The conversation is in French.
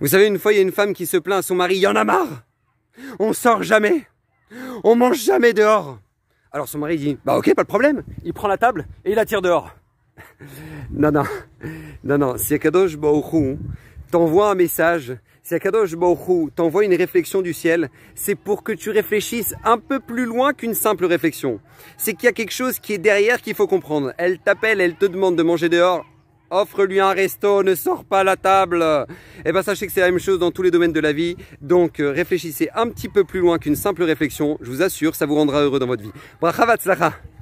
Vous savez, une fois, il y a une femme qui se plaint à son mari, il y en a marre On sort jamais On mange jamais dehors Alors son mari dit, bah ok, pas de problème. Il prend la table et il la tire dehors. non, non, non, non, si Akadosh Baoru t'envoie un message, si Akadosh Baoru t'envoie une réflexion du ciel, c'est pour que tu réfléchisses un peu plus loin qu'une simple réflexion. C'est qu'il y a quelque chose qui est derrière qu'il faut comprendre. Elle t'appelle, elle te demande de manger dehors, offre-lui un resto, ne sors pas la table. Eh bien, sachez que c'est la même chose dans tous les domaines de la vie. Donc, euh, réfléchissez un petit peu plus loin qu'une simple réflexion. Je vous assure, ça vous rendra heureux dans votre vie. Brachavat